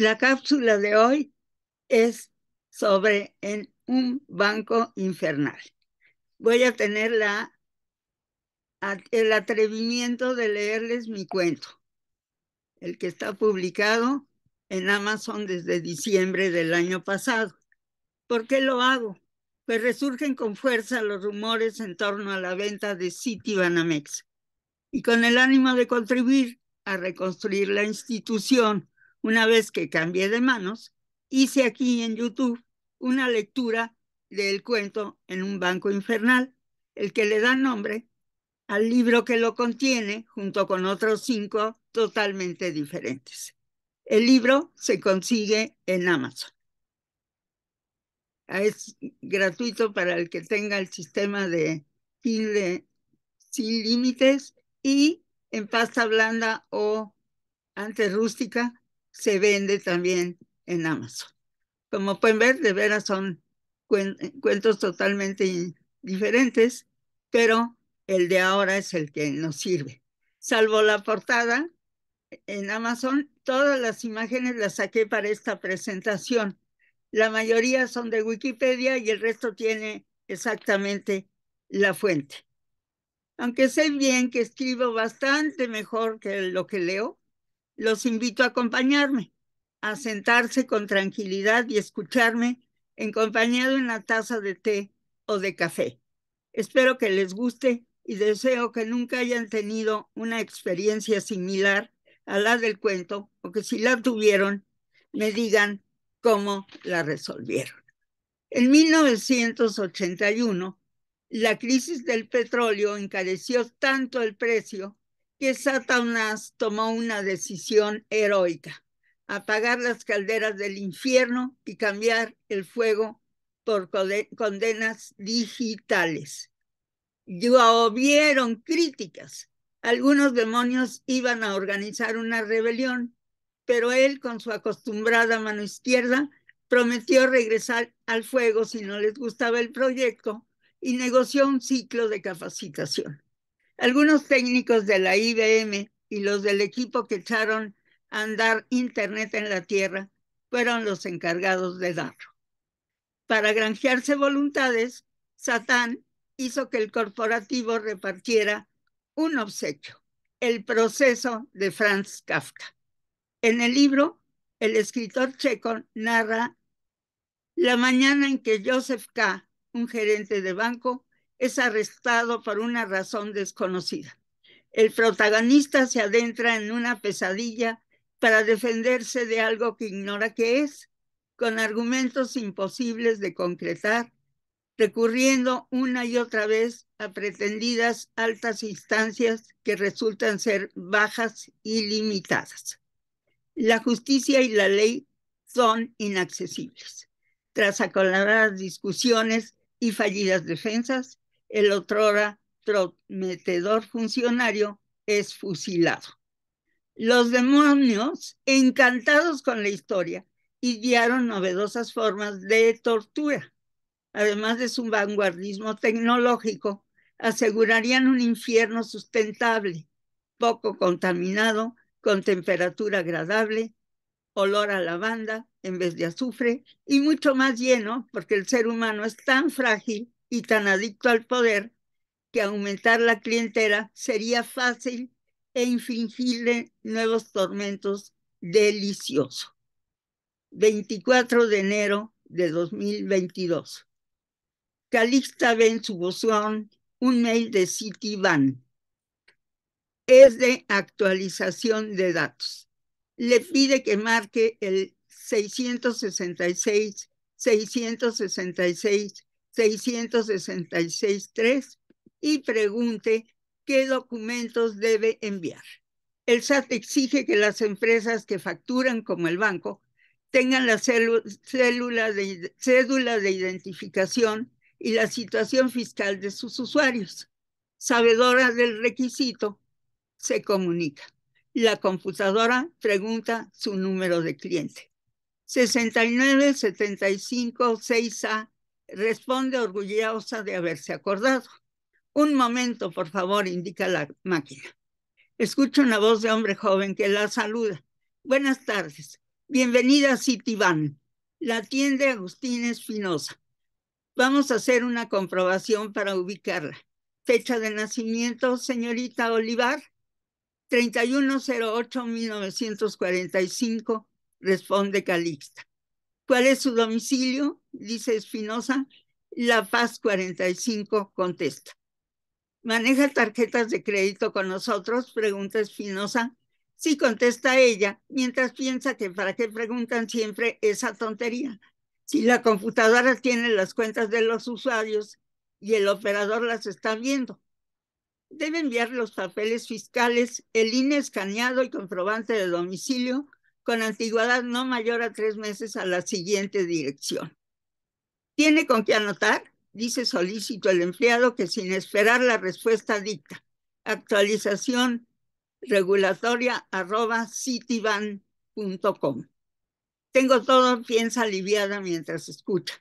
La cápsula de hoy es sobre en un banco infernal. Voy a tener la, el atrevimiento de leerles mi cuento, el que está publicado en Amazon desde diciembre del año pasado. ¿Por qué lo hago? Pues resurgen con fuerza los rumores en torno a la venta de City Banamex. Y con el ánimo de contribuir a reconstruir la institución una vez que cambié de manos, hice aquí en YouTube una lectura del cuento En un banco infernal, el que le da nombre al libro que lo contiene junto con otros cinco totalmente diferentes. El libro se consigue en Amazon. Es gratuito para el que tenga el sistema de Kindle sin límites y en pasta blanda o antes rústica se vende también en Amazon. Como pueden ver, de veras son eh, cuentos totalmente diferentes, pero el de ahora es el que nos sirve. Salvo la portada, eh, en Amazon todas las imágenes las saqué para esta presentación. La mayoría son de Wikipedia y el resto tiene exactamente la fuente. Aunque sé bien que escribo bastante mejor que lo que leo, los invito a acompañarme, a sentarse con tranquilidad y escucharme en compañía de una taza de té o de café. Espero que les guste y deseo que nunca hayan tenido una experiencia similar a la del cuento o que si la tuvieron, me digan cómo la resolvieron. En 1981, la crisis del petróleo encareció tanto el precio que Satanás tomó una decisión heroica, apagar las calderas del infierno y cambiar el fuego por condenas digitales. Llovieron críticas. Algunos demonios iban a organizar una rebelión, pero él, con su acostumbrada mano izquierda, prometió regresar al fuego si no les gustaba el proyecto y negoció un ciclo de capacitación. Algunos técnicos de la IBM y los del equipo que echaron a andar Internet en la Tierra fueron los encargados de darlo. Para granjearse voluntades, Satán hizo que el corporativo repartiera un obsequio, el proceso de Franz Kafka. En el libro, el escritor checo narra la mañana en que Joseph K., un gerente de banco, es arrestado por una razón desconocida. El protagonista se adentra en una pesadilla para defenderse de algo que ignora que es, con argumentos imposibles de concretar, recurriendo una y otra vez a pretendidas altas instancias que resultan ser bajas y limitadas. La justicia y la ley son inaccesibles. Tras acoloradas discusiones y fallidas defensas, el otrora prometedor funcionario es fusilado. Los demonios, encantados con la historia, idearon novedosas formas de tortura. Además de su vanguardismo tecnológico, asegurarían un infierno sustentable, poco contaminado, con temperatura agradable, olor a lavanda en vez de azufre y mucho más lleno, porque el ser humano es tan frágil y tan adicto al poder que aumentar la clientela sería fácil e infringirle nuevos tormentos delicioso 24 de enero de 2022. Calixta ve en su buzón un mail de Citibank. Es de actualización de datos. Le pide que marque el 666, 666, 666-3 y pregunte qué documentos debe enviar. El SAT exige que las empresas que facturan como el banco tengan la de, cédula de identificación y la situación fiscal de sus usuarios. Sabedora del requisito, se comunica. La computadora pregunta su número de cliente. 69 75 6A responde orgullosa de haberse acordado. Un momento, por favor, indica la máquina. Escucha una voz de hombre joven que la saluda. Buenas tardes. Bienvenida a Citibank. La atiende Agustín Espinosa. Vamos a hacer una comprobación para ubicarla. Fecha de nacimiento, señorita Olivar. 3108-1945, responde Calixta. ¿Cuál es su domicilio? Dice Espinosa. La Paz 45 contesta. ¿Maneja tarjetas de crédito con nosotros? Pregunta Espinosa. Sí, contesta ella, mientras piensa que para qué preguntan siempre esa tontería. Si la computadora tiene las cuentas de los usuarios y el operador las está viendo. Debe enviar los papeles fiscales, el INE escaneado y comprobante de domicilio con antigüedad no mayor a tres meses a la siguiente dirección. Tiene con qué anotar, dice solicito el empleado que sin esperar la respuesta dicta actualización regulatoria arroba citiban.com. Tengo todo, piensa aliviada mientras escucha.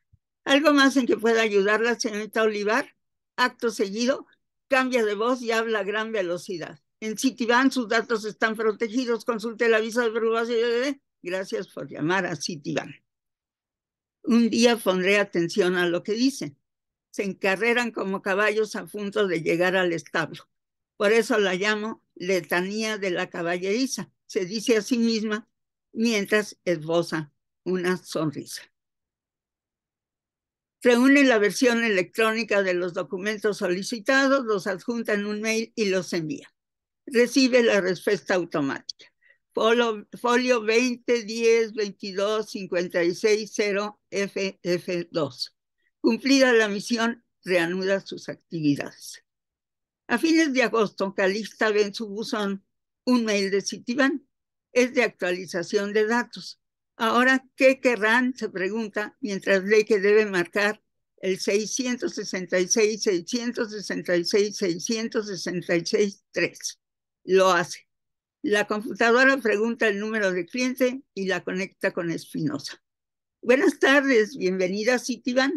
¿Algo más en que pueda ayudarla, señorita Olivar? Acto seguido, cambia de voz y habla a gran velocidad en Citibank sus datos están protegidos. Consulte la visa de privacidad. Gracias por llamar a Citibank. Un día pondré atención a lo que dicen. Se encarreran como caballos a punto de llegar al establo. Por eso la llamo letanía de la caballeriza. Se dice a sí misma mientras esboza una sonrisa. Reúne la versión electrónica de los documentos solicitados, los adjunta en un mail y los envía recibe la respuesta automática. Folio, 20 10 22 56 0 FF2. Cumplida la misión, reanuda sus actividades. A fines de agosto, Calista ve en su buzón un mail de Citibank. Es de actualización de datos. Ahora, ¿qué querrán? Se pregunta mientras lee que debe marcar el 666, 666, 666, 3 lo hace. La computadora pregunta el número de cliente y la conecta con Espinosa. Buenas tardes, bienvenida a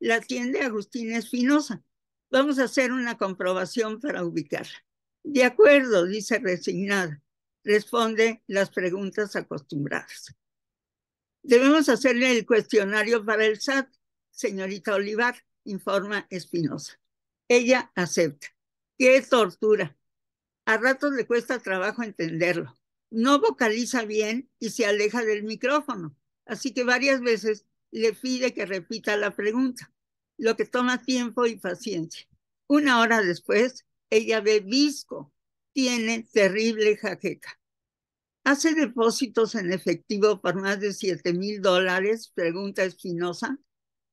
La atiende Agustina Espinosa. Vamos a hacer una comprobación para ubicarla. De acuerdo, dice resignada. Responde las preguntas acostumbradas. Debemos hacerle el cuestionario para el SAT, señorita Olivar, informa Espinosa. Ella acepta. ¡Qué tortura! A ratos le cuesta trabajo entenderlo. No vocaliza bien y se aleja del micrófono, así que varias veces le pide que repita la pregunta, lo que toma tiempo y paciencia. Una hora después, ella ve visco, tiene terrible jaqueca. ¿Hace depósitos en efectivo por más de 7 mil dólares? Pregunta Espinosa.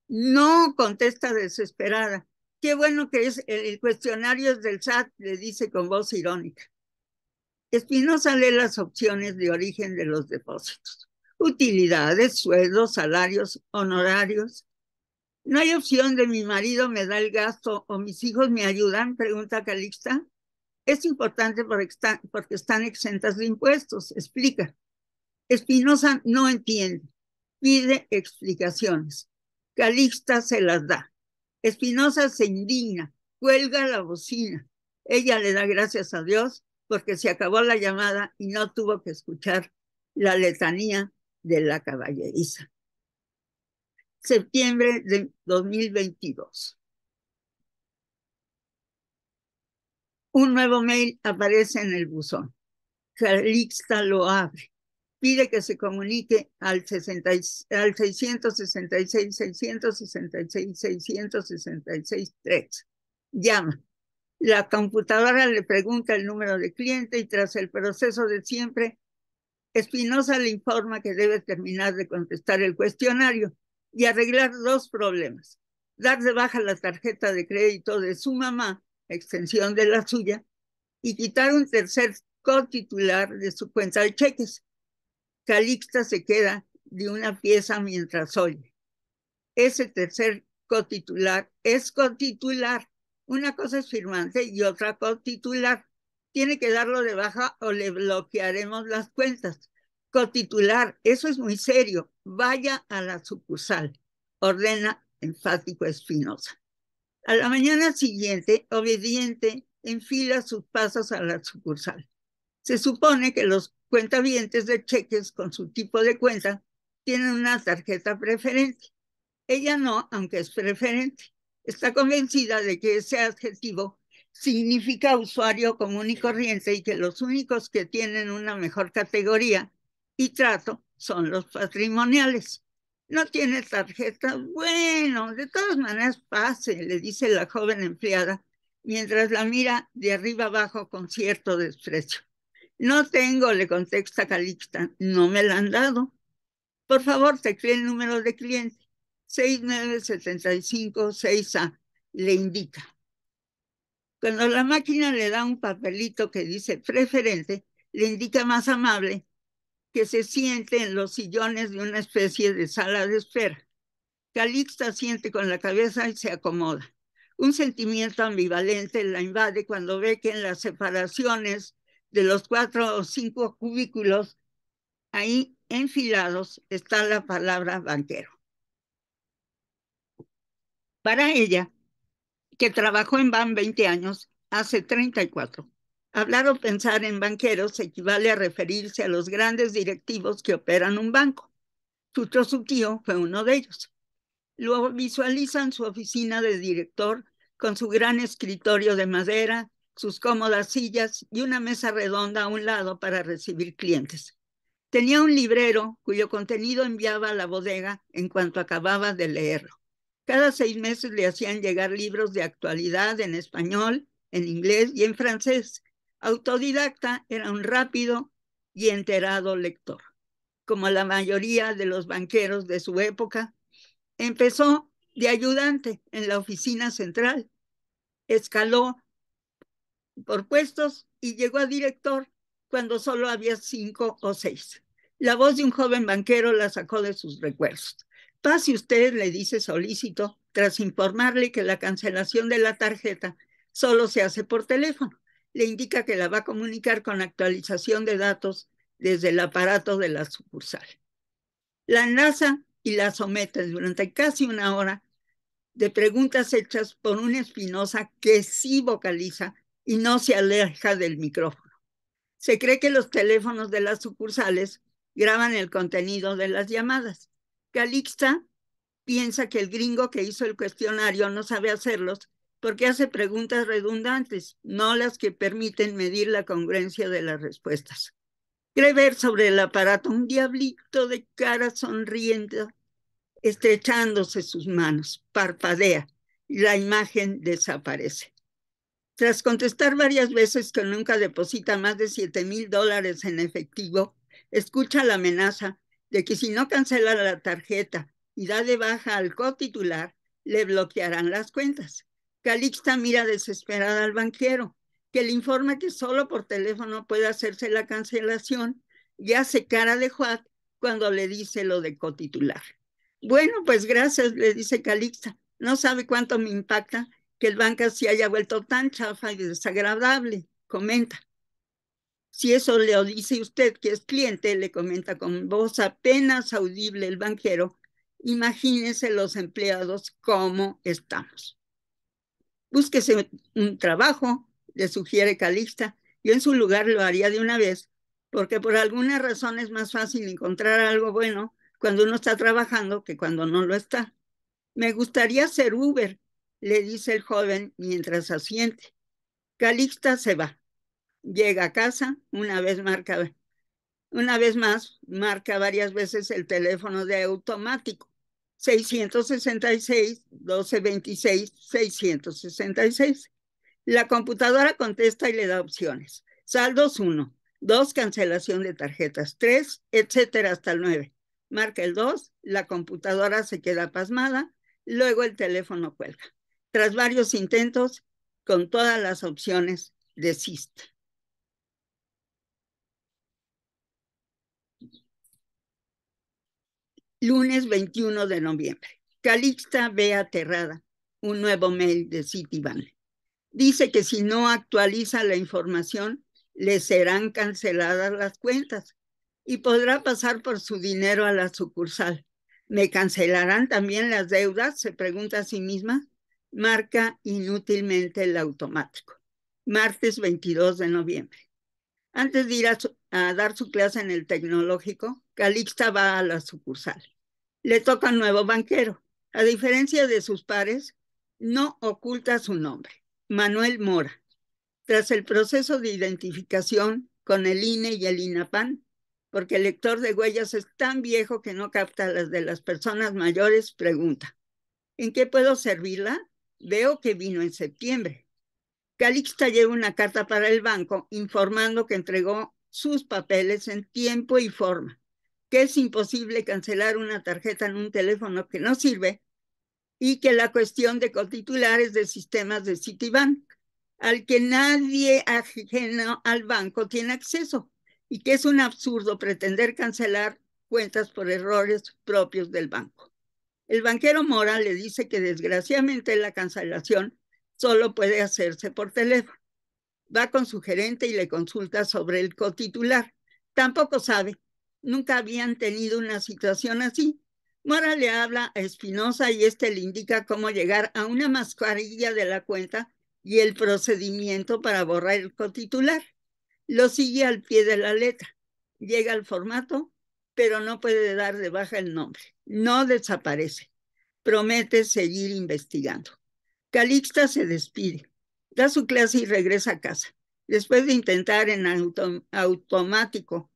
No, contesta desesperada. Qué bueno que es el cuestionario del SAT, le dice con voz irónica. Espinosa lee las opciones de origen de los depósitos. Utilidades, sueldos, salarios, honorarios. ¿No hay opción de mi marido me da el gasto o mis hijos me ayudan? Pregunta Calixta. Es importante porque están exentas de impuestos, explica. Espinosa no entiende, pide explicaciones. Calixta se las da. Espinosa se indigna, cuelga la bocina. Ella le da gracias a Dios porque se acabó la llamada y no tuvo que escuchar la letanía de la caballeriza. Septiembre de 2022. Un nuevo mail aparece en el buzón. Calixta lo abre pide que se comunique al, 60, al 666 666 666 3. Llama. La computadora le pregunta el número de cliente y tras el proceso de siempre, Espinosa le informa que debe terminar de contestar el cuestionario y arreglar dos problemas. Dar de baja la tarjeta de crédito de su mamá, extensión de la suya, y quitar un tercer cotitular de su cuenta de cheques Calixta se queda de una pieza mientras oye. Ese tercer cotitular es cotitular. Una cosa es firmante y otra cotitular. Tiene que darlo de baja o le bloquearemos las cuentas. Cotitular, eso es muy serio. Vaya a la sucursal, ordena enfático Espinosa. A la mañana siguiente, obediente, enfila sus pasos a la sucursal. Se supone que los cuentavientes de cheques con su tipo de cuenta tienen una tarjeta preferente. Ella no, aunque es preferente. Está convencida de que ese adjetivo significa usuario común y corriente y que los únicos que tienen una mejor categoría y trato son los patrimoniales. No tiene tarjeta. Bueno, de todas maneras pase, le dice la joven empleada, mientras la mira de arriba abajo con cierto desprecio. No tengo, le contesta Calixta, no me la han dado. Por favor, teclee el número de cliente. 69756A le indica. Cuando la máquina le da un papelito que dice preferente, le indica más amable que se siente en los sillones de una especie de sala de espera. Calixta siente con la cabeza y se acomoda. Un sentimiento ambivalente la invade cuando ve que en las separaciones de los cuatro o cinco cubículos, ahí enfilados está la palabra banquero. Para ella, que trabajó en BAN 20 años, hace 34. Hablar o pensar en banqueros equivale a referirse a los grandes directivos que operan un banco. su tío, fue uno de ellos. Luego visualizan su oficina de director con su gran escritorio de madera, sus cómodas sillas y una mesa redonda a un lado para recibir clientes. Tenía un librero cuyo contenido enviaba a la bodega en cuanto acababa de leerlo. Cada seis meses le hacían llegar libros de actualidad en español, en inglés y en francés. Autodidacta era un rápido y enterado lector. Como la mayoría de los banqueros de su época, empezó de ayudante en la oficina central. Escaló por puestos y llegó a director cuando solo había cinco o seis. La voz de un joven banquero la sacó de sus recuerdos. Pase usted, le dice solícito, tras informarle que la cancelación de la tarjeta solo se hace por teléfono. Le indica que la va a comunicar con actualización de datos desde el aparato de la sucursal. La enlaza y la someten durante casi una hora de preguntas hechas por una Espinosa que sí vocaliza y no se aleja del micrófono. Se cree que los teléfonos de las sucursales graban el contenido de las llamadas. Calixta piensa que el gringo que hizo el cuestionario no sabe hacerlos porque hace preguntas redundantes, no las que permiten medir la congruencia de las respuestas. Cree ver sobre el aparato un diablito de cara sonriente, estrechándose sus manos, parpadea y la imagen desaparece. Tras contestar varias veces que nunca deposita más de 7 mil dólares en efectivo, escucha la amenaza de que si no cancela la tarjeta y da de baja al cotitular, le bloquearán las cuentas. Calixta mira desesperada al banquero, que le informa que solo por teléfono puede hacerse la cancelación y hace cara de juat cuando le dice lo de cotitular. Bueno, pues gracias, le dice Calixta. No sabe cuánto me impacta que el banca se haya vuelto tan chafa y desagradable, comenta. Si eso le dice usted que es cliente, le comenta con voz apenas audible el banquero, imagínese los empleados cómo estamos. Búsquese un trabajo, le sugiere Calixta. Yo en su lugar lo haría de una vez, porque por alguna razón es más fácil encontrar algo bueno cuando uno está trabajando que cuando no lo está. Me gustaría ser Uber, le dice el joven mientras asiente. Calixta se va. Llega a casa, una vez marca, una vez más marca varias veces el teléfono de automático. 666 1226 666. La computadora contesta y le da opciones. Saldos 1, 2 cancelación de tarjetas, 3, etcétera hasta el 9. Marca el 2, la computadora se queda pasmada, luego el teléfono cuelga. Tras varios intentos, con todas las opciones, desiste. Lunes 21 de noviembre. Calixta ve aterrada un nuevo mail de Citibank. Dice que si no actualiza la información, le serán canceladas las cuentas y podrá pasar por su dinero a la sucursal. ¿Me cancelarán también las deudas? Se pregunta a sí misma marca inútilmente el automático. Martes 22 de noviembre. Antes de ir a, dar su clase en el tecnológico, Calixta va a la sucursal. Le toca un nuevo banquero. A diferencia de sus pares, no oculta su nombre, Manuel Mora. Tras el proceso de identificación con el INE y el INAPAN, porque el lector de huellas es tan viejo que no capta las de las personas mayores, pregunta, ¿en qué puedo servirla? Veo que vino en septiembre. Calixta lleva una carta para el banco informando que entregó sus papeles en tiempo y forma, que es imposible cancelar una tarjeta en un teléfono que no sirve y que la cuestión de cotitulares de sistemas de Citibank, al que nadie ajeno al banco tiene acceso y que es un absurdo pretender cancelar cuentas por errores propios del banco. El banquero Mora le dice que desgraciadamente la cancelación solo puede hacerse por teléfono. Va con su gerente y le consulta sobre el cotitular. Tampoco sabe. Nunca habían tenido una situación así. Mora le habla a Espinosa y este le indica cómo llegar a una mascarilla de la cuenta y el procedimiento para borrar el cotitular. Lo sigue al pie de la letra. Llega al formato, pero no puede dar de baja el nombre no desaparece. Promete seguir investigando. Calixta se despide, da su clase y regresa a casa. Después de intentar en automático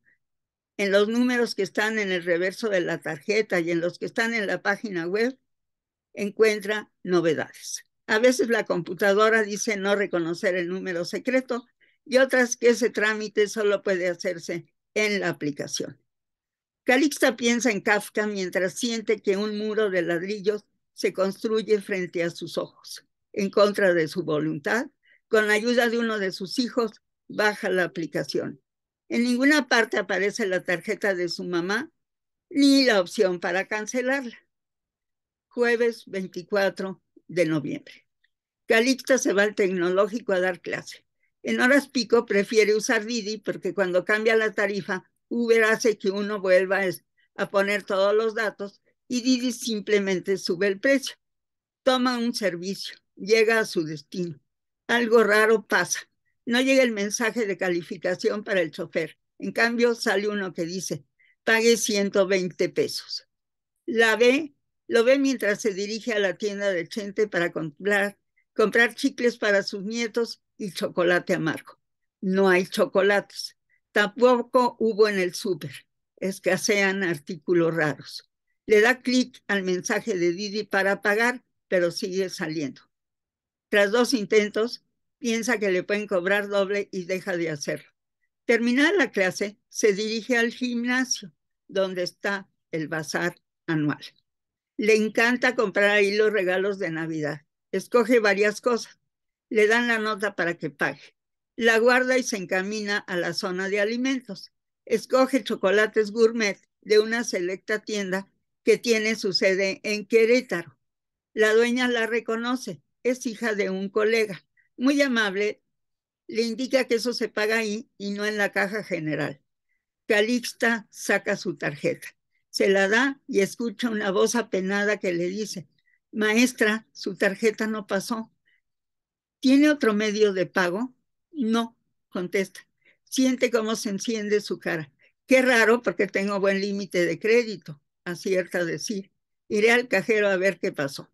en los números que están en el reverso de la tarjeta y en los que están en la página web, encuentra novedades. A veces la computadora dice no reconocer el número secreto y otras que ese trámite solo puede hacerse en la aplicación. Calixta piensa en Kafka mientras siente que un muro de ladrillos se construye frente a sus ojos. En contra de su voluntad, con la ayuda de uno de sus hijos, baja la aplicación. En ninguna parte aparece la tarjeta de su mamá ni la opción para cancelarla. Jueves 24 de noviembre. Calixta se va al tecnológico a dar clase. En horas pico prefiere usar Didi porque cuando cambia la tarifa Uber hace que uno vuelva a poner todos los datos y Didi simplemente sube el precio. Toma un servicio, llega a su destino. Algo raro pasa. No llega el mensaje de calificación para el chofer. En cambio, sale uno que dice, pague 120 pesos. La ve, lo ve mientras se dirige a la tienda de Chente para comprar, comprar chicles para sus nietos y chocolate amargo. No hay chocolates. Tampoco hubo en el súper. Escasean artículos raros. Le da clic al mensaje de Didi para pagar, pero sigue saliendo. Tras dos intentos, piensa que le pueden cobrar doble y deja de hacerlo. Terminada la clase, se dirige al gimnasio, donde está el bazar anual. Le encanta comprar ahí los regalos de Navidad. Escoge varias cosas. Le dan la nota para que pague. La guarda y se encamina a la zona de alimentos. Escoge chocolates gourmet de una selecta tienda que tiene su sede en Querétaro. La dueña la reconoce, es hija de un colega. Muy amable, le indica que eso se paga ahí y no en la caja general. Calixta saca su tarjeta, se la da y escucha una voz apenada que le dice, Maestra, su tarjeta no pasó. ¿Tiene otro medio de pago? No, contesta. Siente cómo se enciende su cara. Qué raro porque tengo buen límite de crédito, acierta de decir. Iré al cajero a ver qué pasó.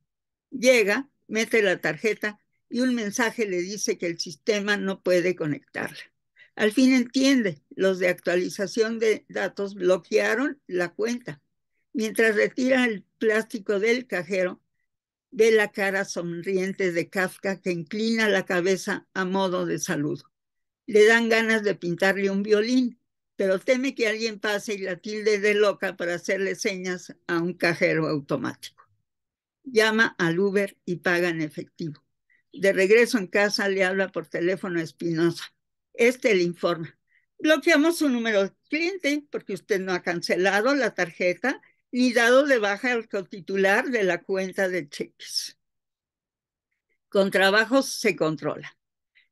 Llega, mete la tarjeta y un mensaje le dice que el sistema no puede conectarla. Al fin entiende, los de actualización de datos bloquearon la cuenta. Mientras retira el plástico del cajero, Ve la cara sonriente de Kafka que inclina la cabeza a modo de saludo. Le dan ganas de pintarle un violín, pero teme que alguien pase y la tilde de loca para hacerle señas a un cajero automático. Llama al Uber y paga en efectivo. De regreso en casa le habla por teléfono a Espinosa. Este le informa. Bloqueamos su número de cliente porque usted no ha cancelado la tarjeta ni dado de baja al cotitular de la cuenta de cheques. Con trabajos se controla.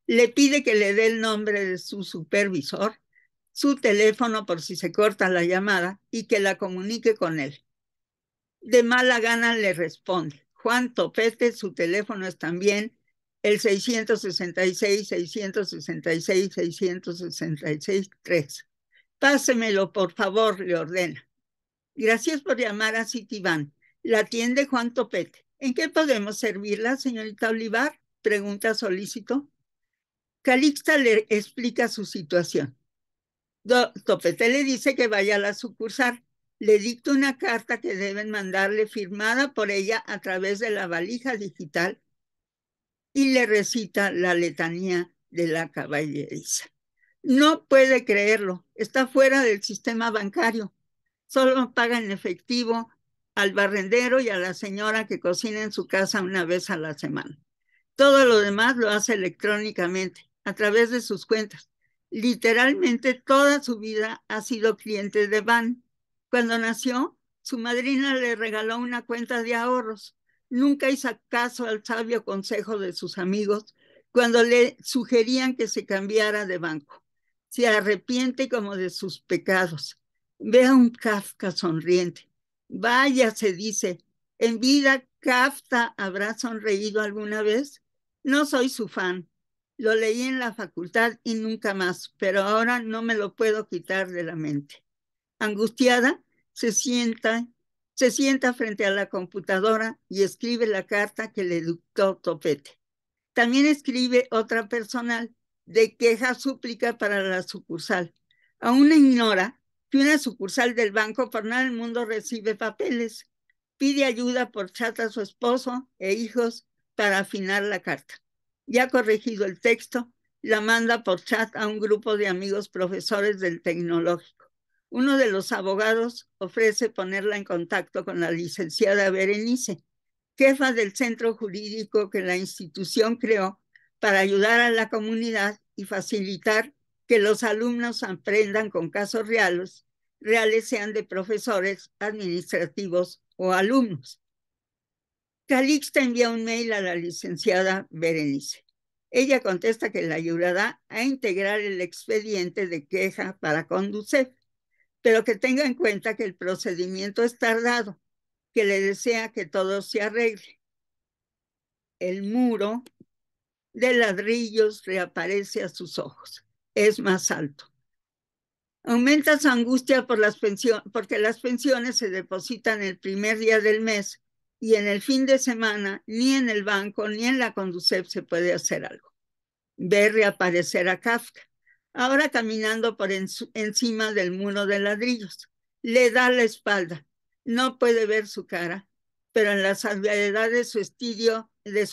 Le pide que le dé el nombre de su supervisor, su teléfono por si se corta la llamada y que la comunique con él. De mala gana le responde. Juan Topete, su teléfono es también el 666 666 666 3. Pásemelo, por favor, le ordena. Gracias por llamar a Citibank. La atiende Juan Topete. ¿En qué podemos servirla, señorita Olivar? Pregunta solícito. Calixta le explica su situación. Topete le dice que vaya a la sucursal. Le dicta una carta que deben mandarle firmada por ella a través de la valija digital y le recita la letanía de la caballeriza. No puede creerlo, está fuera del sistema bancario. Solo paga en efectivo al barrendero y a la señora que cocina en su casa una vez a la semana. Todo lo demás lo hace electrónicamente, a través de sus cuentas. Literalmente toda su vida ha sido cliente de Van. Cuando nació, su madrina le regaló una cuenta de ahorros. Nunca hizo caso al sabio consejo de sus amigos cuando le sugerían que se cambiara de banco. Se arrepiente como de sus pecados a un Kafka sonriente. Vaya, se dice, ¿en vida Kafka habrá sonreído alguna vez? No soy su fan. Lo leí en la facultad y nunca más, pero ahora no me lo puedo quitar de la mente. Angustiada, se sienta, se sienta frente a la computadora y escribe la carta que le dictó Topete. También escribe otra personal de queja súplica para la sucursal. Aún ignora que una sucursal del banco, Pornal del Mundo recibe papeles, pide ayuda por chat a su esposo e hijos para afinar la carta. Ya corregido el texto, la manda por chat a un grupo de amigos profesores del tecnológico. Uno de los abogados ofrece ponerla en contacto con la licenciada Berenice, jefa del centro jurídico que la institución creó para ayudar a la comunidad y facilitar que los alumnos aprendan con casos reales, reales sean de profesores, administrativos o alumnos. Calixta envía un mail a la licenciada Berenice. Ella contesta que la ayudará a integrar el expediente de queja para conducir, pero que tenga en cuenta que el procedimiento es tardado, que le desea que todo se arregle. El muro de ladrillos reaparece a sus ojos es más alto. Aumenta su angustia por las porque las pensiones se depositan el primer día del mes y en el fin de semana ni en el banco ni en la Conducep se puede hacer algo. Ve reaparecer a Kafka, ahora caminando por encima del muro de ladrillos. Le da la espalda, no puede ver su cara, pero en la salvedad de su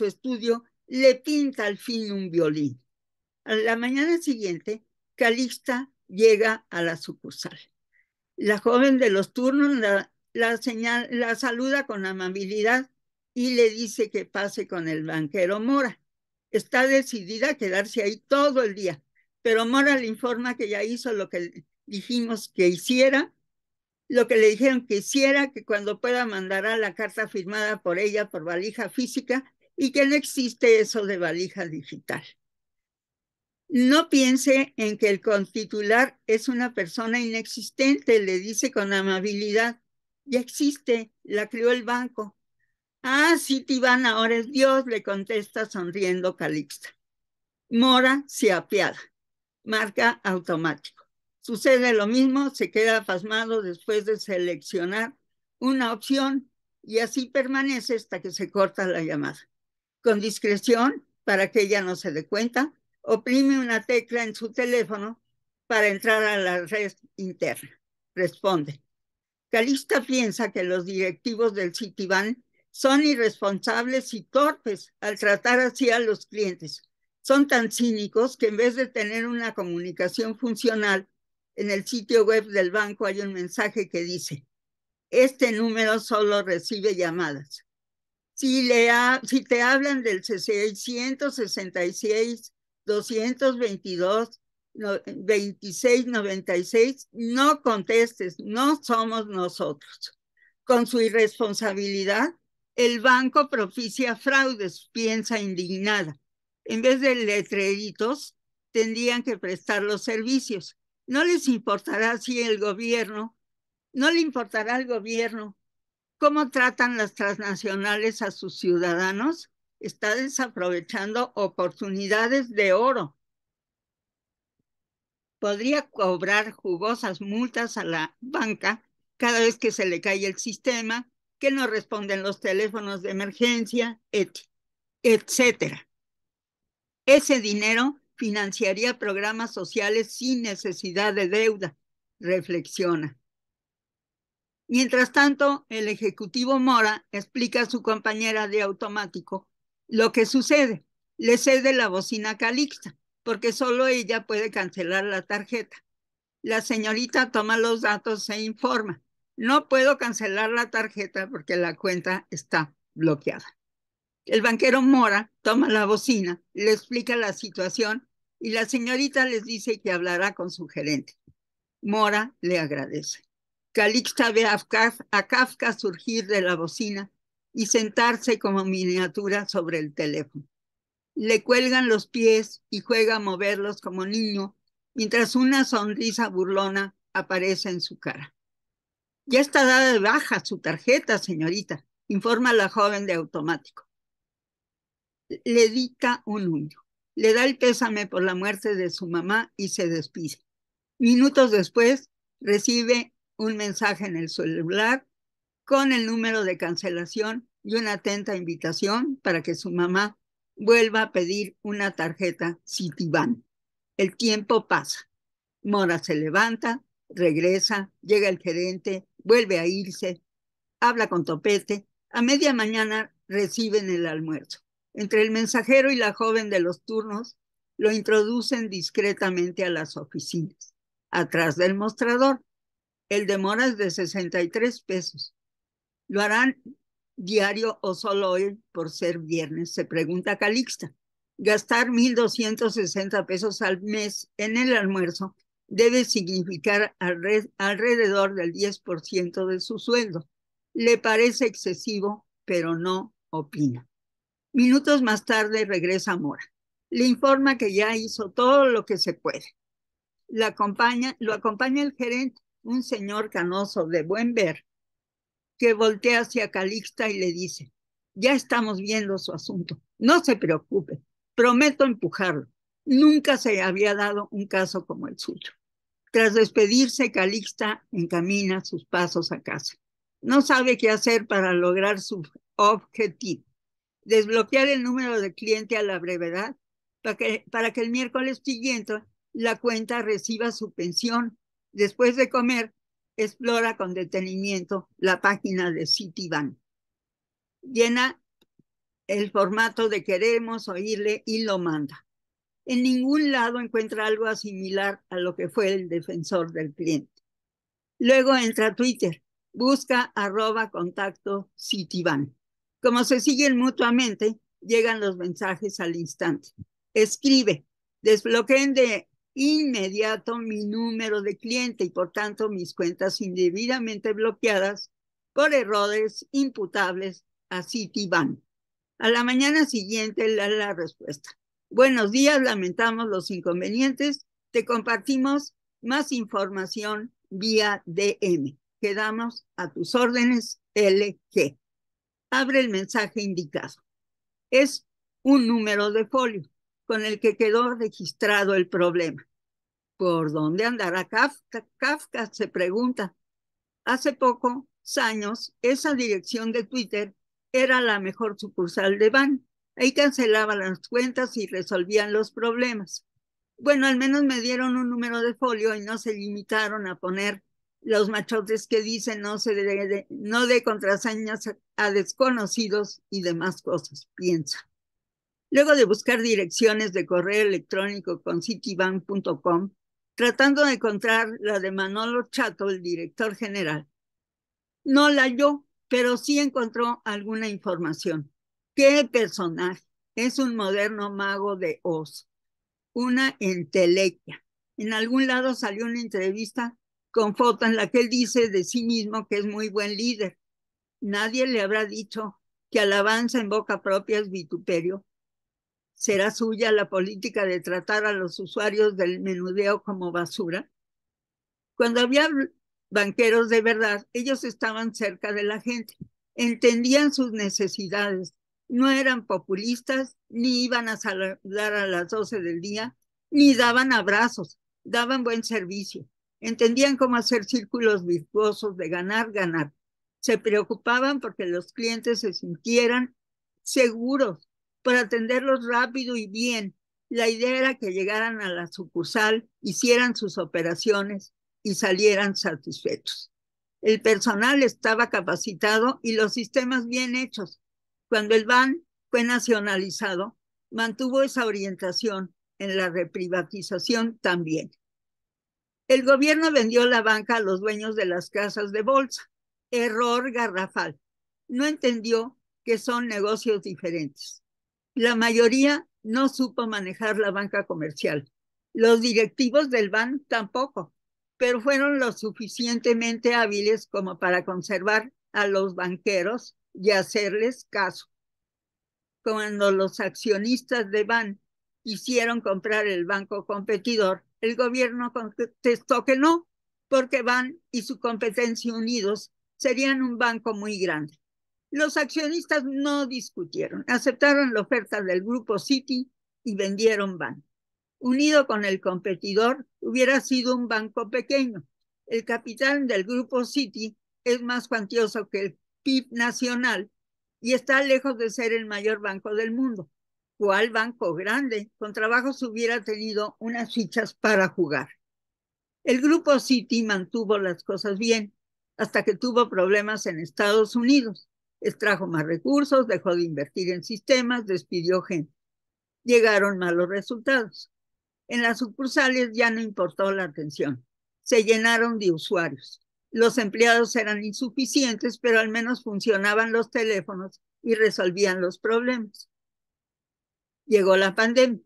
estudio le pinta al fin un violín. A la mañana siguiente, Calixta llega a la sucursal. La joven de los turnos la, la saluda con amabilidad y le dice que pase con el banquero Mora. Está decidida a quedarse ahí todo el día, pero Mora le informa que ya hizo lo que dijimos que hiciera, lo que le dijeron que hiciera, que cuando pueda mandará la carta firmada por ella por valija física y que no existe eso de valija digital. No piense en que el contitular es una persona inexistente, le dice con amabilidad. Ya existe, la crió el banco. Ah, sí, Tibán, ahora es Dios, le contesta sonriendo Calixta. Mora se apiada, marca automático. Sucede lo mismo, se queda pasmado después de seleccionar una opción y así permanece hasta que se corta la llamada. Con discreción, para que ella no se dé cuenta, oprime una tecla en su teléfono para entrar a la red interna. Responde. Calista piensa que los directivos del Citibank son irresponsables y torpes al tratar así a los clientes. Son tan cínicos que en vez de tener una comunicación funcional, en el sitio web del banco hay un mensaje que dice, este número solo recibe llamadas. Si, si te hablan del 666 222 2696, no contestes, no somos nosotros. Con su irresponsabilidad, el banco propicia fraudes, piensa indignada. En vez de letreritos, tendrían que prestar los servicios. No les importará si el gobierno, no le importará al gobierno cómo tratan las transnacionales a sus ciudadanos está desaprovechando oportunidades de oro. Podría cobrar jugosas multas a la banca cada vez que se le cae el sistema, que no responden los teléfonos de emergencia, etc. Ese dinero financiaría programas sociales sin necesidad de deuda, reflexiona. Mientras tanto, el ejecutivo Mora explica a su compañera de automático lo que sucede, le cede la bocina a Calixta, porque solo ella puede cancelar la tarjeta. La señorita toma los datos e informa. No puedo cancelar la tarjeta porque la cuenta está bloqueada. El banquero Mora toma la bocina, le explica la situación y la señorita les dice que hablará con su gerente. Mora le agradece. Calixta ve a Kafka, a surgir de la bocina y sentarse como miniatura sobre el teléfono. Le cuelgan los pies y juega a moverlos como niño, mientras una sonrisa burlona aparece en su cara. Ya está dada de baja su tarjeta, señorita, informa la joven de automático. Le dicta un uño, le da el pésame por la muerte de su mamá y se despide. Minutos después, recibe un mensaje en el celular con el número de cancelación y una atenta invitación para que su mamá vuelva a pedir una tarjeta Citibank. El tiempo pasa. Mora se levanta, regresa, llega el gerente, vuelve a irse, habla con Topete. A media mañana reciben el almuerzo. Entre el mensajero y la joven de los turnos, lo introducen discretamente a las oficinas, atrás del mostrador. El de Mora es de 63 pesos ¿Lo harán diario o solo hoy por ser viernes? Se pregunta Calixta. Gastar 1.260 pesos al mes en el almuerzo debe significar alrededor del 10% de su sueldo. Le parece excesivo, pero no opina. Minutos más tarde regresa Mora. Le informa que ya hizo todo lo que se puede. acompaña, lo acompaña el gerente, un señor canoso de buen ver, que voltea hacia Calixta y le dice, ya estamos viendo su asunto, no se preocupe, prometo empujarlo. Nunca se había dado un caso como el suyo. Tras despedirse, Calixta encamina sus pasos a casa. No sabe qué hacer para lograr su objetivo. Desbloquear el número de cliente a la brevedad para que, para que el miércoles siguiente la cuenta reciba su pensión. Después de comer, explora con detenimiento la página de Citibank. Llena el formato de queremos oírle y lo manda. En ningún lado encuentra algo similar a lo que fue el defensor del cliente. Luego entra a Twitter, busca arroba contacto Citibank. Como se siguen mutuamente, llegan los mensajes al instante. Escribe, desbloqueen de inmediato mi número de cliente y por tanto mis cuentas indebidamente bloqueadas por errores imputables a Citibank. A la mañana siguiente la, respuesta. Buenos días, lamentamos los inconvenientes, te compartimos más información vía DM. Quedamos a tus órdenes, LG. Abre el mensaje indicado. Es un número de folio con el que quedó registrado el problema. ¿Por dónde andará Kafka? Kafka se pregunta. Hace pocos años, esa dirección de Twitter era la mejor sucursal de Ban. Ahí cancelaban las cuentas y resolvían los problemas. Bueno, al menos me dieron un número de folio y no se limitaron a poner los machotes que dicen no no de contraseñas a desconocidos y demás cosas, piensa. Luego de buscar direcciones de correo electrónico con citibank.com, tratando de encontrar la de Manolo Chato, el director general, no la halló, pero sí encontró alguna información. ¿Qué personaje? Es un moderno mago de Oz, una entelequia. En algún lado salió una entrevista con foto en la que él dice de sí mismo que es muy buen líder. Nadie le habrá dicho que alabanza en boca propia es vituperio ¿Será suya la política de tratar a los usuarios del menudeo como basura? Cuando había banqueros de verdad, ellos estaban cerca de la gente, entendían sus necesidades, no eran populistas, ni iban a saludar a las 12 del día, ni daban abrazos, daban buen servicio, entendían cómo hacer círculos virtuosos de ganar, ganar. Se preocupaban porque los clientes se sintieran seguros para atenderlos rápido y bien. La idea era que llegaran a la sucursal, hicieran sus operaciones y salieran satisfechos. El personal estaba capacitado y los sistemas bien hechos. Cuando el BAN fue nacionalizado, mantuvo esa orientación en la reprivatización también. El gobierno vendió la banca a los dueños de las casas de bolsa. Error garrafal. No entendió que son negocios diferentes. La mayoría no supo manejar la banca comercial. Los directivos del BAN tampoco, pero fueron lo suficientemente hábiles como para conservar a los banqueros y hacerles caso. Cuando los accionistas de BAN hicieron comprar el banco competidor, el gobierno contestó que no, porque BAN y su competencia unidos serían un banco muy grande. Los accionistas no discutieron, aceptaron la oferta del grupo City y vendieron banco. Unido con el competidor, hubiera sido un banco pequeño. El capital del grupo City es más cuantioso que el PIB nacional y está lejos de ser el mayor banco del mundo. ¿Cuál banco grande? Con trabajos hubiera tenido unas fichas para jugar. El grupo City mantuvo las cosas bien hasta que tuvo problemas en Estados Unidos extrajo más recursos, dejó de invertir en sistemas, despidió gente. Llegaron malos resultados. En las sucursales ya no importó la atención. Se llenaron de usuarios. Los empleados eran insuficientes, pero al menos funcionaban los teléfonos y resolvían los problemas. Llegó la pandemia.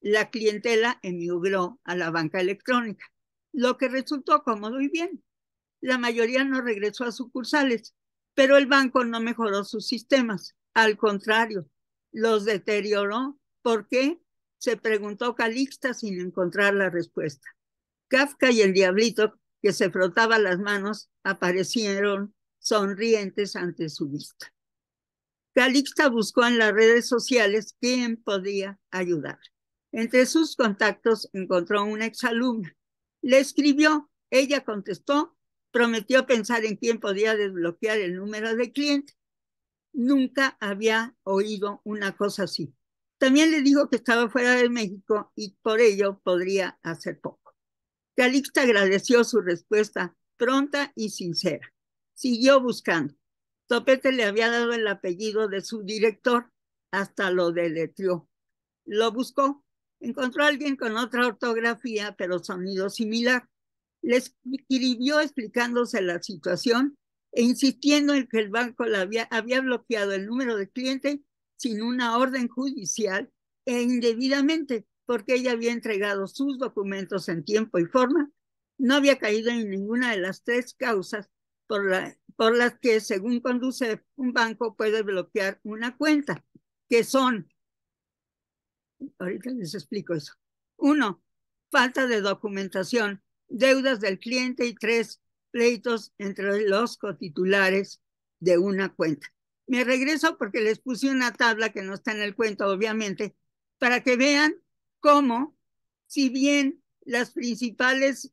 La clientela emigró a la banca electrónica, lo que resultó cómodo y bien. La mayoría no regresó a sucursales, pero el banco no mejoró sus sistemas, al contrario, los deterioró. ¿Por qué? Se preguntó Calixta sin encontrar la respuesta. Kafka y el diablito, que se frotaba las manos, aparecieron sonrientes ante su vista. Calixta buscó en las redes sociales quién podía ayudar. Entre sus contactos encontró una exalumna. Le escribió, ella contestó prometió pensar en quién podía desbloquear el número de cliente. Nunca había oído una cosa así. También le dijo que estaba fuera de México y por ello podría hacer poco. Calixta agradeció su respuesta pronta y sincera. Siguió buscando. Topete le había dado el apellido de su director, hasta lo deletrió. Lo buscó, encontró a alguien con otra ortografía, pero sonido similar le escribió explicándose la situación e insistiendo en que el banco la había, bloqueado el número de cliente sin una orden judicial e indebidamente porque ella había entregado sus documentos en tiempo y forma, no había caído en ninguna de las tres causas por, por las que, según conduce, un banco puede bloquear una cuenta, que son, ahorita les explico eso. Uno, falta de documentación, deudas del cliente y tres pleitos entre los cotitulares de una cuenta. Me regreso porque les puse una tabla que no está en el cuento, obviamente, para que vean cómo, si bien las principales,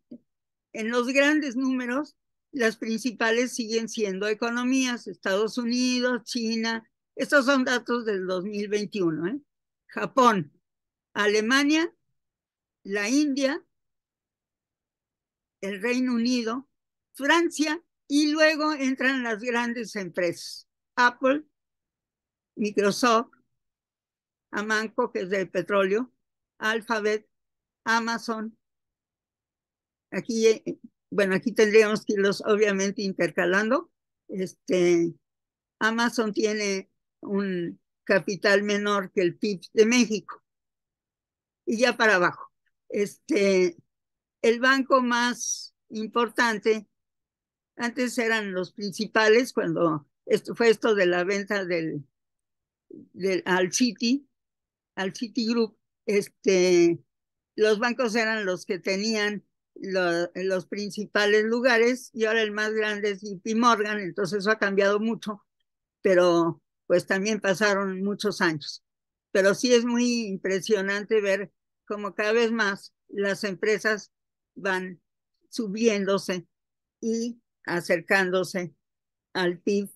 en los grandes números, las principales siguen siendo economías, Estados Unidos, China, estos son datos del 2021, ¿eh? Japón, Alemania, la India, el Reino Unido, Francia y luego entran las grandes empresas, Apple, Microsoft, Amanco, que es del petróleo, Alphabet, Amazon. Aquí, eh, bueno, aquí tendríamos que los obviamente intercalando. Este, Amazon tiene un capital menor que el PIB de México. Y ya para abajo. Este, el banco más importante, antes eran los principales cuando esto fue esto de la venta del, del al City, al Group este, los bancos eran los que tenían los principales lugares y ahora el más grande es JP Morgan, entonces eso ha cambiado mucho, pero pues también pasaron muchos años. Pero sí es muy impresionante ver cómo cada vez más las empresas van subiéndose y acercándose al PIB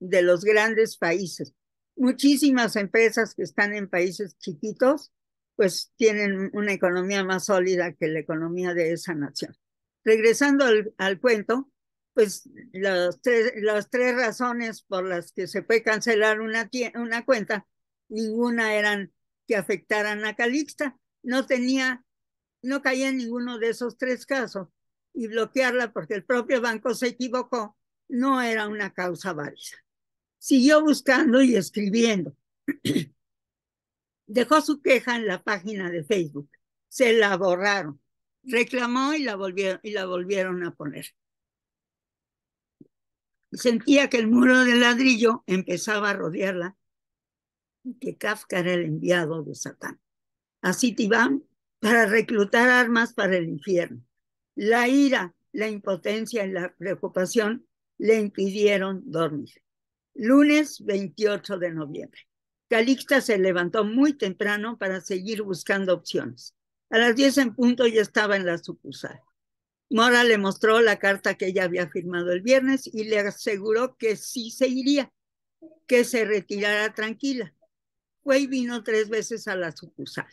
de los grandes países. Muchísimas empresas que están en países chiquitos, pues tienen una economía más sólida que la economía de esa nación. Regresando al, al cuento, pues las tres, las tres razones por las que se puede cancelar una, una cuenta, ninguna eran que afectaran a Calixta. No tenía no caía en ninguno de esos tres casos y bloquearla porque el propio banco se equivocó no era una causa válida. Siguió buscando y escribiendo. Dejó su queja en la página de Facebook. Se la borraron. Reclamó y la volvieron, y la volvieron a poner. Sentía que el muro de ladrillo empezaba a rodearla y que Kafka era el enviado de Satán. Así Tibán para reclutar armas para el infierno. La ira, la impotencia y la preocupación le impidieron dormir. Lunes 28 de noviembre. Calixta se levantó muy temprano para seguir buscando opciones. A las 10 en punto ya estaba en la sucursal. Mora le mostró la carta que ella había firmado el viernes y le aseguró que sí se iría, que se retirara tranquila. Fue vino tres veces a la sucursal.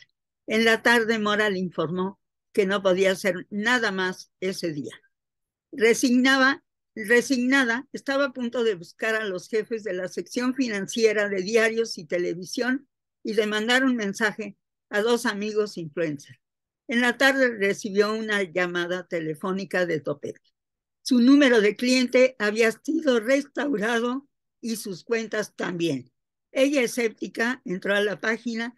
En la tarde Mora le informó que no podía hacer nada más ese día. resignada, estaba a punto de buscar a los jefes de la sección financiera de diarios y televisión y de mandar un mensaje a dos amigos influencers. En la tarde recibió una llamada telefónica de Topet. Su número de cliente había sido restaurado y sus cuentas también. Ella escéptica entró a la página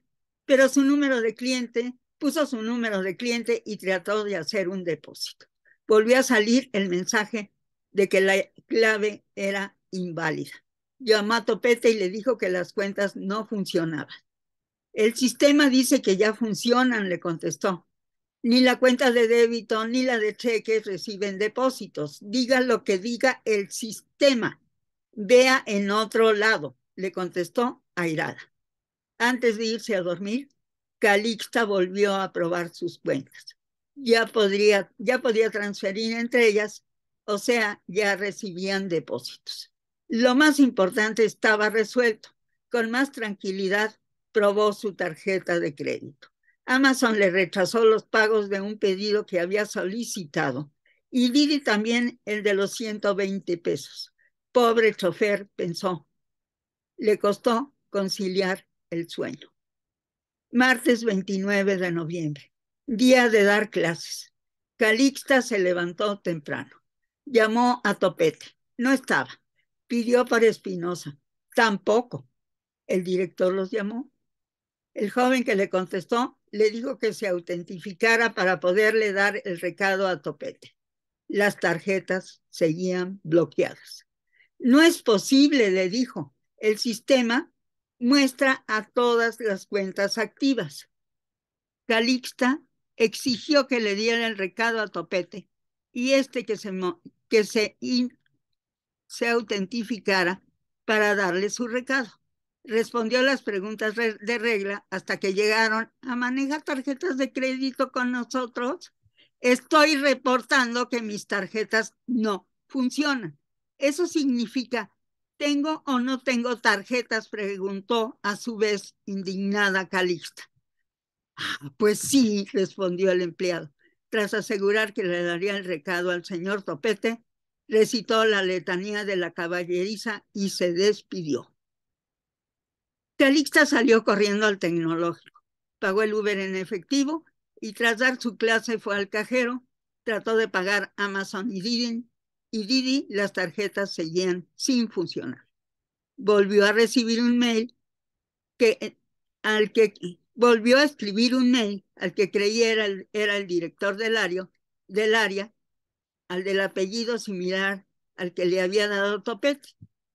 pero su número de cliente, puso su número de cliente y trató de hacer un depósito. Volvió a salir el mensaje de que la clave era inválida. Llamó a Topete y le dijo que las cuentas no funcionaban. El sistema dice que ya funcionan, le contestó. Ni la cuenta de débito ni la de cheques reciben depósitos. Diga lo que diga el sistema. Vea en otro lado, le contestó airada. Antes de irse a dormir, Calixta volvió a probar sus cuentas. Ya ya podía transferir entre ellas, o sea, ya recibían depósitos. Lo más importante estaba resuelto. Con más tranquilidad probó su tarjeta de crédito. Amazon le rechazó los pagos de un pedido que había solicitado y Didi también el de los 120 pesos. Pobre chofer, pensó. Le costó conciliar el sueño. Martes 29 de noviembre, día de dar clases. Calixta se levantó temprano. Llamó a Topete. No estaba. Pidió para Espinosa. Tampoco. El director los llamó. El joven que le contestó le dijo que se autentificara para poderle dar el recado a Topete. Las tarjetas seguían bloqueadas. No es posible, le dijo. El sistema muestra a todas las cuentas activas. Calixta exigió que le diera el recado a Topete y este que se, que se, autentificara para darle su recado. Respondió las preguntas de regla hasta que llegaron a manejar tarjetas de crédito con nosotros. Estoy reportando que mis tarjetas no funcionan. Eso significa ¿Tengo o no tengo tarjetas? preguntó a su vez indignada Calixta. Ah, pues sí, respondió el empleado. Tras asegurar que le daría el recado al señor Topete, recitó la letanía de la caballeriza y se despidió. Calixta salió corriendo al tecnológico, pagó el Uber en efectivo y tras dar su clase fue al cajero, trató de pagar Amazon y Didin, y Didi las tarjetas seguían sin funcionar. Volvió a recibir un mail que, eh, al que volvió a escribir un mail al que creía era el, director del área, del área, al del apellido similar al que le había dado Topet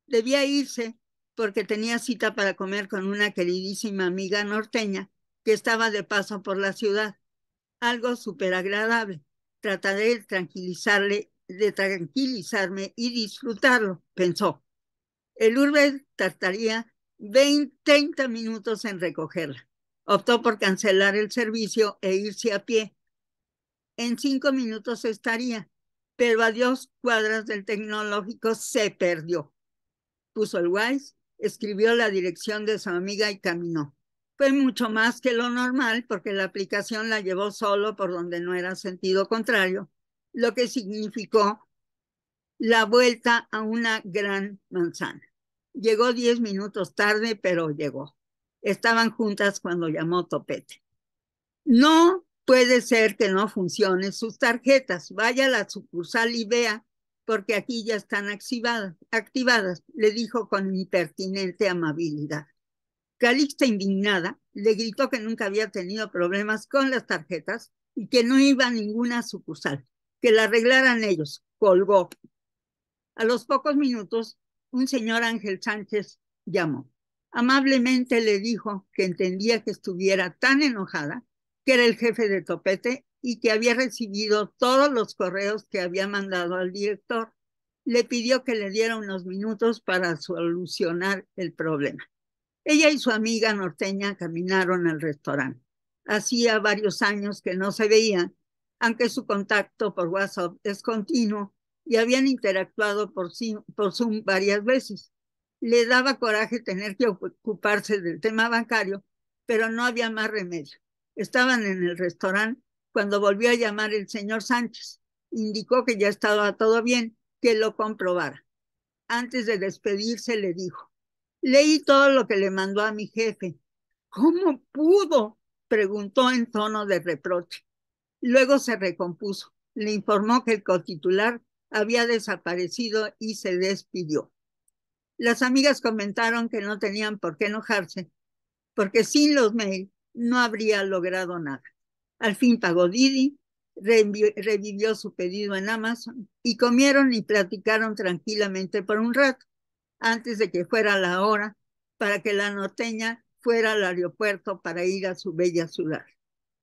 Debía irse porque tenía cita para comer con una queridísima amiga norteña que estaba de paso por la ciudad. Algo súper agradable. Trataré de tranquilizarle de tranquilizarme y disfrutarlo, pensó. El Uber tardaría 20, 30 minutos en recogerla. Optó por cancelar el servicio e irse a pie. En cinco minutos estaría, pero a cuadras del tecnológico se perdió. Puso el Wise, escribió la dirección de su amiga y caminó. Fue mucho más que lo normal porque la aplicación la llevó solo por donde no era sentido contrario lo que significó la vuelta a una gran manzana. Llegó diez minutos tarde, pero llegó. Estaban juntas cuando llamó Topete. No puede ser que no funcionen sus tarjetas. Vaya a la sucursal y vea, porque aquí ya están activadas, activadas, le dijo con impertinente amabilidad. Calixta, indignada, le gritó que nunca había tenido problemas con las tarjetas y que no iba a ninguna sucursal que la arreglaran ellos. Colgó. A los pocos minutos, un señor Ángel Sánchez llamó. Amablemente le dijo que entendía que estuviera tan enojada, que era el jefe de Topete y que había recibido todos los correos que había mandado al director. Le pidió que le diera unos minutos para solucionar el problema. Ella y su amiga norteña caminaron al restaurante. Hacía varios años que no se veían aunque su contacto por WhatsApp es continuo y habían interactuado por, Zoom varias veces. Le daba coraje tener que ocuparse del tema bancario, pero no había más remedio. Estaban en el restaurante cuando volvió a llamar el señor Sánchez. Indicó que ya estaba todo bien, que lo comprobara. Antes de despedirse le dijo, leí todo lo que le mandó a mi jefe. ¿Cómo pudo? preguntó en tono de reproche. Luego se recompuso. Le informó que el cotitular había desaparecido y se despidió. Las amigas comentaron que no tenían por qué enojarse, porque sin los mails no habría logrado nada. Al fin pagó Didi, revivió su pedido en Amazon y comieron y platicaron tranquilamente por un rato, antes de que fuera la hora para que la norteña fuera al aeropuerto para ir a su bella ciudad.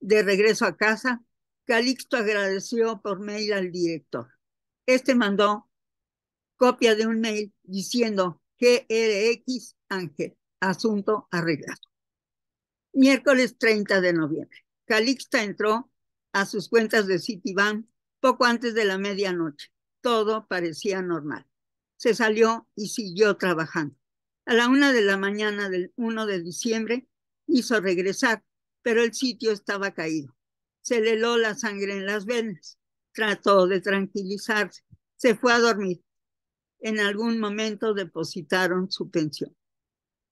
De regreso a casa, Calixto agradeció por mail al director. Este mandó copia de un mail diciendo que X Ángel, asunto arreglado. Miércoles 30 de noviembre. Calixto entró a sus cuentas de Citibank poco antes de la medianoche. Todo parecía normal. Se salió y siguió trabajando. A la una de la mañana del 1 de diciembre hizo regresar, pero el sitio estaba caído. Se le heló la sangre en las venas. Trató de tranquilizarse. Se fue a dormir. En algún momento depositaron su pensión.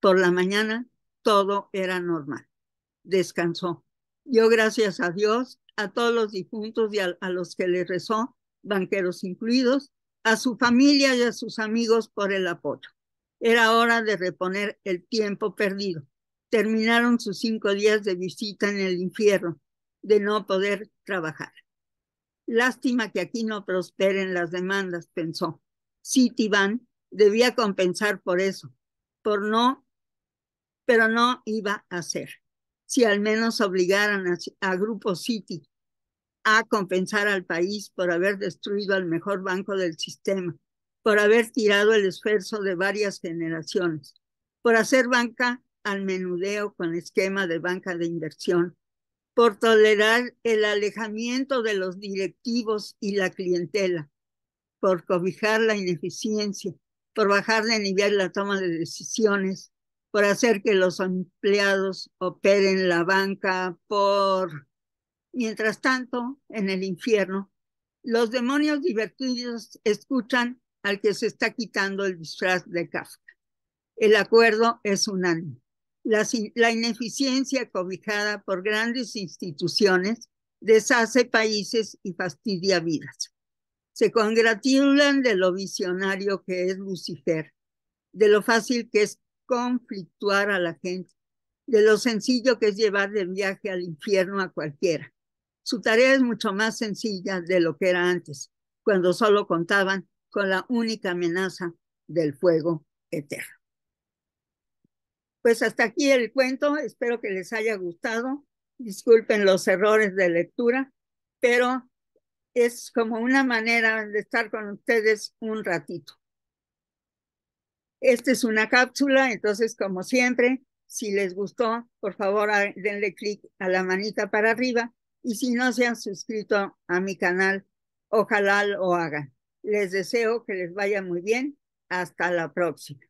Por la mañana todo era normal. Descansó. Dio gracias a Dios, a todos los difuntos y a los que le rezó, banqueros incluidos, a su familia y a sus amigos por el apoyo. Era hora de reponer el tiempo perdido. Terminaron sus cinco días de visita en el infierno de no poder trabajar. Lástima que aquí no prosperen las demandas, pensó. Citibank debía compensar por eso, por no, pero no iba a hacer. Si al menos obligaran a, a Grupo Citi a compensar al país por haber destruido al mejor banco del sistema, por haber tirado el esfuerzo de varias generaciones, por hacer banca al menudeo con esquema de banca de inversión, por tolerar el alejamiento de los directivos y la clientela, por cobijar la ineficiencia, por bajar de nivel la toma de decisiones, por hacer que los empleados operen la banca, por... Mientras tanto, en el infierno, los demonios divertidos escuchan al que se está quitando el disfraz de Kafka. El acuerdo es unánime. La, ineficiencia cobijada por grandes instituciones deshace países y fastidia vidas. Se congratulan de lo visionario que es Lucifer, de lo fácil que es conflictuar a la gente, de lo sencillo que es llevar de viaje al infierno a cualquiera. Su tarea es mucho más sencilla de lo que era antes, cuando solo contaban con la única amenaza del fuego eterno. Pues hasta aquí el cuento, espero que les haya gustado. Disculpen los errores de lectura, pero es como una manera de estar con ustedes un ratito. Esta es una cápsula, entonces como siempre, si les gustó, por favor denle clic a la manita para arriba y si no se han suscrito a mi canal, ojalá lo hagan. Les deseo que les vaya muy bien. Hasta la próxima.